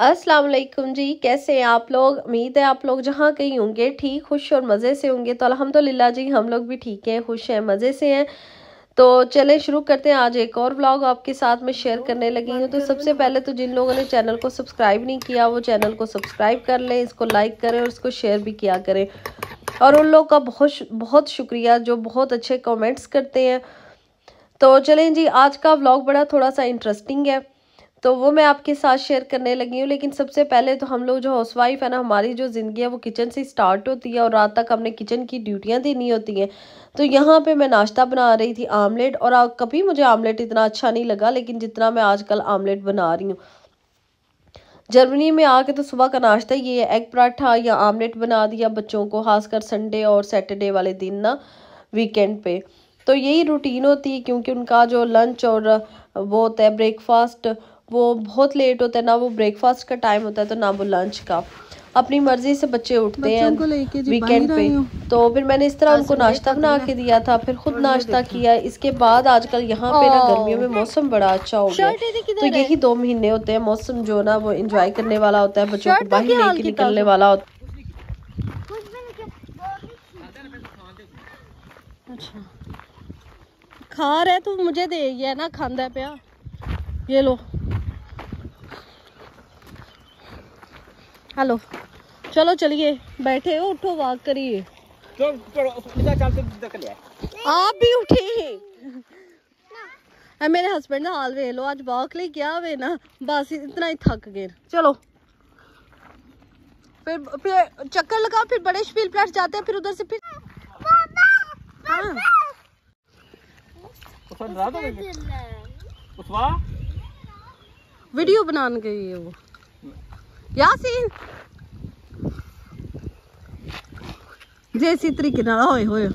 अस्सलाम वालेकुम जी कैसे हैं आप लोग उम्मीद है आप लोग जहाँ कहीं होंगे ठीक खुश और मज़े से होंगे तो अल्हम्दुलिल्लाह जी हम लोग भी ठीक हैं खुश हैं मज़े से हैं तो चलें शुरू करते हैं आज एक और व्लॉग आपके साथ में शेयर करने लगी हूँ तो सबसे पहले तो जिन लोगों ने चैनल को सब्सक्राइब नहीं किया वो चैनल को सब्सक्राइब कर लें इसको लाइक करें और इसको शेयर भी किया करें और उन लोग का बहुत बहुत शुक्रिया जो बहुत अच्छे कमेंट्स करते हैं तो चलें जी आज का व्लॉग बड़ा थोड़ा सा इंटरेस्टिंग है तो वो मैं आपके साथ शेयर करने लगी हूँ लेकिन सबसे पहले तो हम लोग जो हाउस वाइफ है ना हमारी जो ज़िंदगी है वो किचन से स्टार्ट होती है और रात तक हमने किचन की ड्यूटियाँ देनी होती हैं तो यहाँ पे मैं नाश्ता बना रही थी आमलेट और कभी मुझे आमलेट इतना अच्छा नहीं लगा लेकिन जितना मैं आजकल आमलेट बना रही हूँ जर्मनी में आके तो सुबह का नाश्ता ये है एग पराठा या आमलेट बना दिया बच्चों को खासकर संडे और सैटरडे वाले दिन ना वीकेंड पे तो यही रूटीन होती है क्योंकि उनका जो लंच और वो होता है ब्रेकफास्ट वो बहुत लेट होता है ना वो ब्रेकफास्ट का टाइम होता है तो ना वो लंच का अपनी मर्जी से बच्चे उठते हैं वीकेंड पे तो फिर मैंने इस तरह उनको नाश्ता तो बना के दिया था फिर खुद नाश्ता किया इसके बाद आजकल यहाँ पे ना गर्मियों में मौसम बड़ा अच्छा हो गया तो यही दो महीने होते हैं मौसम जो ना वो इंजॉय करने वाला होता है बच्चों को बाहर लेके निकलने वाला होता है अच्छा। खा रहे है तो मुझे दे गया ना खांदा पिया ये लो हेलो चलो चलिए बैठे हो उठो वॉक करिए आप भी उठे मेरे हस्बैंड ना हाल वे लो आज वॉक ले गया वे ना बस इतना ही थक गए चलो फिर, फिर चक्कर लगाओ फिर बड़े शपील प्लेट जाते हैं फिर उधर से फिर वीडियो हाँ। तो बनाने गई है वो यासीन जैसी तरीके ना होए होए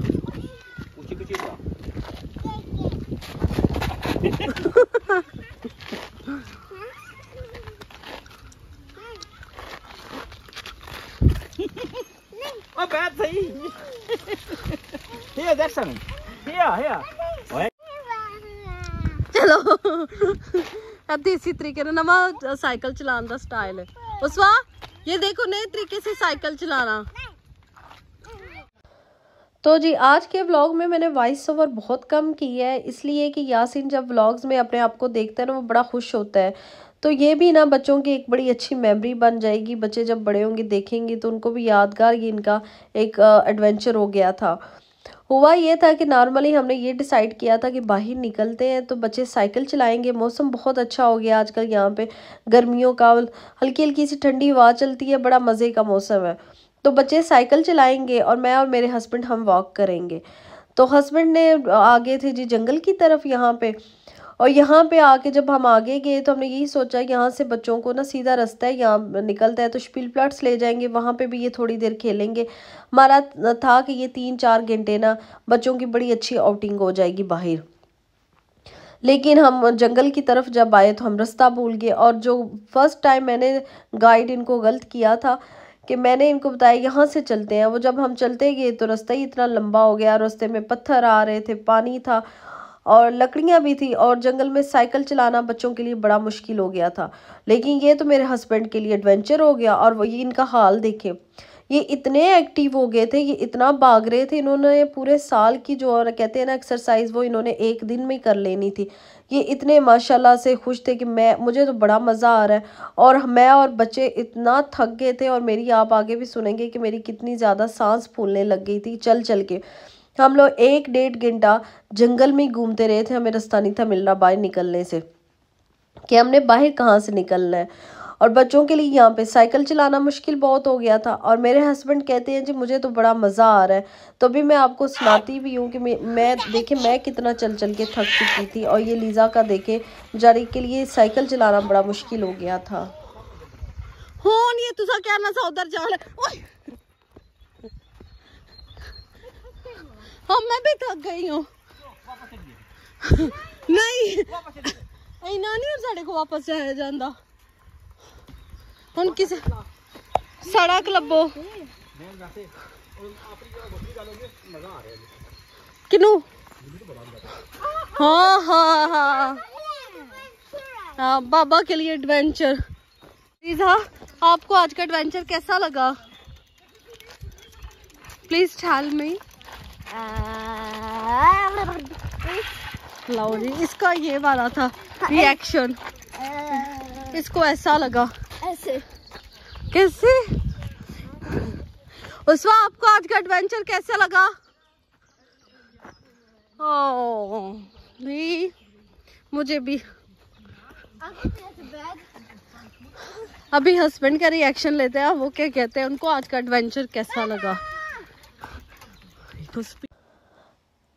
चलो अब इसी तरीके ਨਾਲ ਨਵਾਂ ਸਾਈਕਲ ਚਲਾਉਣ ਦਾ उसवा ये देखो नए तरीके से साइकिल चलाना तो जी आज के व्लॉग में मैंने वॉइस ओवर बहुत कम की है इसलिए कि यासिन जब व्लॉग्स में अपने आप को देखता है ना वो बड़ा खुश होता है तो ये भी ना बच्चों की एक बड़ी अच्छी मेमोरी बन जाएगी बच्चे जब बड़े होंगे देखेंगे तो उनको भी यादगार ये इनका एक एडवेंचर हो गया था हुआ ये था कि नॉर्मली हमने ये डिसाइड किया था कि बाहर निकलते हैं तो बच्चे साइकिल चलाएंगे मौसम बहुत अच्छा हो गया आजकल यहाँ पे गर्मियों का हल्की हल्की सी ठंडी हवा चलती है बड़ा मज़े का मौसम है तो बच्चे साइकिल चलाएंगे और मैं और मेरे हस्बैंड हम वॉक करेंगे तो हस्बैंड ने आगे थे जी जंगल की तरफ यहाँ पे और यहाँ पे आके जब हम आगे गए तो हमने यही सोचा यहाँ से बच्चों को ना सीधा रास्ता है यहाँ निकलता है तो शपील प्लाट्स ले जाएंगे वहाँ पे भी ये थोड़ी देर खेलेंगे हमारा था कि ये तीन चार घंटे ना बच्चों की बड़ी अच्छी आउटिंग हो जाएगी बाहर लेकिन हम जंगल की तरफ जब आए तो हम रास्ता भूल गए और जो फर्स्ट टाइम मैंने गाइड इनको गलत किया था कि मैंने इनको बताया यहाँ से चलते हैं वो जब हम चलते गए तो रास्ता ही इतना लंबा हो गया रास्ते में पत्थर आ रहे थे पानी था और लकड़ियाँ भी थी और जंगल में साइकिल चलाना बच्चों के लिए बड़ा मुश्किल हो गया था लेकिन ये तो मेरे हस्बैंड के लिए एडवेंचर हो गया और वही इनका हाल देखें ये इतने एक्टिव हो गए थे ये इतना भाग रहे थे इन्होंने पूरे साल की जो और कहते हैं ना एक्सरसाइज वो इन्होंने एक दिन में कर लेनी थी ये इतने माशाल्लाह से खुश थे कि मैं मुझे तो बड़ा मज़ा आ रहा है और मैं और बच्चे इतना थक गए थे और मेरी आप आगे भी सुनेंगे कि मेरी कितनी ज़्यादा सांस फूलने लग गई थी चल चल के तो हम लोग एक डेढ़ घंटा जंगल में घूमते रहे थे हमें रास्ता नहीं था मिल रहा बाहर निकलने से कि हमने बाहर कहाँ से निकलना है और बच्चों के लिए यहाँ पे साइकिल चलाना मुश्किल बहुत हो गया था और मेरे हस्बैंड कहते हैं जी मुझे तो बड़ा मज़ा आ रहा है तो भी मैं आपको सुनाती भी हूँ कि मैं देखे मैं कितना चल चल के थक चुकी थी और ये लीज़ा का देखे जारे के लिए साइकिल चलाना बड़ा मुश्किल हो गया था होन ये तुझा कहना सा उधर जा रहा हाँ मैं भी थक गई हूँ नहीं इना नहीं हूँ को वापस जाया जाता हम किस सड़क लबो कि हाँ हाँ हाँ हाँ बाबा के लिए एडवेंचर रीजा आपको आज का एडवेंचर कैसा लगा प्लीज़ टेल मी लाउरी इसका ये वाला था रिएक्शन हाँ, इसको ऐसा लगा ऐसे कैसे उसवा आपको आज का एडवेंचर कैसे लगा ओ नहीं मुझे भी अभी हस्बैंड का रिएक्शन लेते हैं वो क्या कहते हैं उनको आज का एडवेंचर कैसा लगा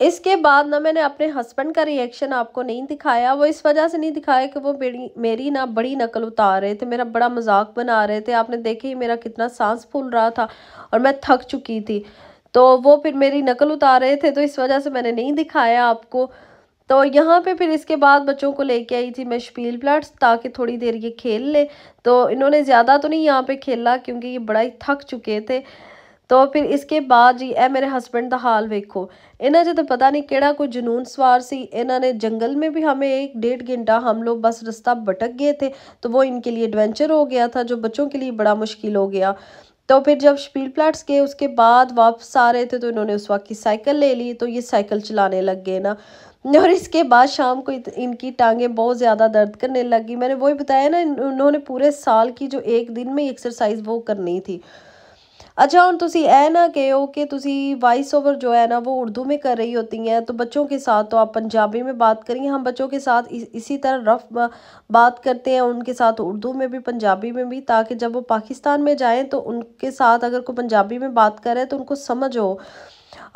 इसके बाद ना मैंने अपने हस्बैंड का रिएक्शन आपको नहीं दिखाया वो इस वजह से नहीं दिखाया कि वो मेरी ना बड़ी नकल उतार रहे थे मेरा बड़ा मजाक बना रहे थे आपने देखे ही मेरा कितना सांस फूल रहा था और मैं थक चुकी थी तो वो फिर मेरी नकल उतार रहे थे तो इस वजह से मैंने नहीं दिखाया आपको तो यहाँ पे फिर इसके बाद बच्चों को लेके आई थी मैं शपील प्लाट्स ताकि थोड़ी देर ये खेल ले तो इन्होंने ज़्यादा तो नहीं यहाँ पे खेला क्योंकि ये बड़ा ही थक चुके थे तो फिर इसके बाद जी ए मेरे हस्बैंड का हाल वेखो इन्हें जो तो पता नहीं ਕਿਹੜਾ कोई जनून सवार ਸੀ इन्होंने जंगल में भी हमें एक डेढ़ घंटा हम लोग बस रास्ता भटक गए थे तो वो इनके लिए एडवेंचर हो गया था जो बच्चों के लिए बड़ा मुश्किल हो गया तो फिर जब स्पीड प्लाट्स गए उसके बाद वापस आ रहे थे तो इन्होंने उस वक्त की साइकिल ले ली तो ये साइकिल चलाने लग गए ना और इसके बाद शाम को इनकी टांगें बहुत ज़्यादा दर्द करने लगी मैंने वही बताया ना उन्होंने पूरे साल की जो एक दिन में एक्सरसाइज वो करनी थी अच्छा हम तुम ए ना कहो कि तुम वॉइस ओवर जो है ना वो उर्दू में कर रही होती हैं तो बच्चों के साथ तो आप पंजाबी में बात करिए हम हाँ, बच्चों के साथ इस, इसी तरह रफ बात करते हैं उनके साथ उर्दू में भी पंजाबी में भी ताकि जब वो पाकिस्तान में जाएँ तो उनके साथ अगर कोई पंजाबी में बात करे तो उनको समझ हो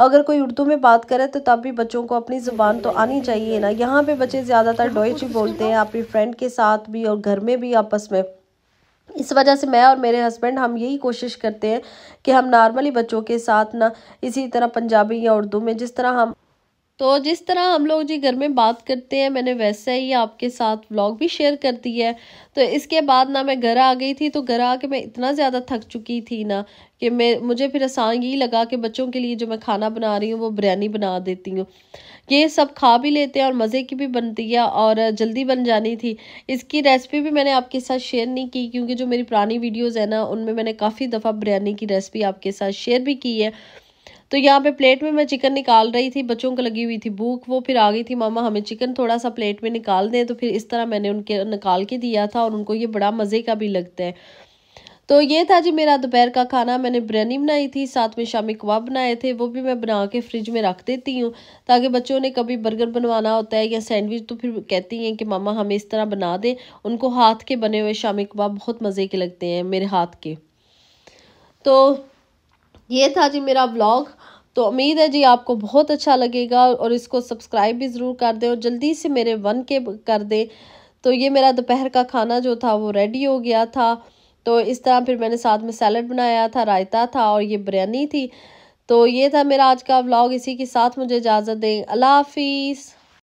अगर कोई उर्दू में बात करे तो तब भी बच्चों को अपनी ज़ुबान तो आनी चाहिए ना यहाँ पे बच्चे ज़्यादातर डोइच ही बोलते हैं अपनी फ्रेंड के साथ भी और घर में भी आपस में इस वजह से मैं और मेरे हस्बैंड हम यही कोशिश करते हैं कि हम नॉर्मली बच्चों के साथ ना इसी तरह पंजाबी या उर्दू में जिस तरह हम तो जिस तरह हम लोग जी घर में बात करते हैं मैंने वैसा ही आपके साथ व्लॉग भी शेयर कर दी है तो इसके बाद ना मैं घर आ गई थी तो घर आके मैं इतना ज़्यादा थक चुकी थी ना कि मैं मुझे फिर आसान यही लगा कि बच्चों के लिए जो मैं खाना बना रही हूँ वो बिरयानी बना देती हूँ ये सब खा भी लेते हैं और मज़े की भी बनती है और जल्दी बन जानी थी इसकी रेसिपी भी मैंने आपके साथ शेयर नहीं की क्योंकि जो मेरी पुरानी वीडियोज़ है ना उनमें मैंने काफ़ी दफ़ा बिरयानी की रेसिपी आपके साथ शेयर भी की है तो यहाँ पे प्लेट में मैं चिकन निकाल रही थी बच्चों को लगी हुई थी भूख वो फिर आ गई थी मामा हमें चिकन थोड़ा सा प्लेट में निकाल दें तो फिर इस तरह मैंने उनके निकाल के दिया था और उनको ये बड़ा मज़े का भी लगता है तो ये था जी मेरा दोपहर का खाना मैंने बिरयानी बनाई थी साथ में शामी कबाब बनाए थे वो भी मैं बना के फ्रिज में रख देती हूँ ताकि बच्चों ने कभी बर्गर बनवाना होता है या सैंडविच तो फिर कहती हैं कि मामा हमें इस तरह बना दें उनको हाथ के बने हुए शामी कबाब बहुत मज़े के लगते हैं मेरे हाथ के तो ये था जी मेरा ब्लॉग तो उम्मीद है जी आपको बहुत अच्छा लगेगा और इसको सब्सक्राइब भी ज़रूर कर दें और जल्दी से मेरे वन के कर दें तो ये मेरा दोपहर का खाना जो था वो रेडी हो गया था तो इस तरह फिर मैंने साथ में सैलड बनाया था रायता था और ये बिरयानी थी तो ये था मेरा आज का व्लॉग इसी के साथ मुझे इजाज़त दें अल्लाह हाफिज़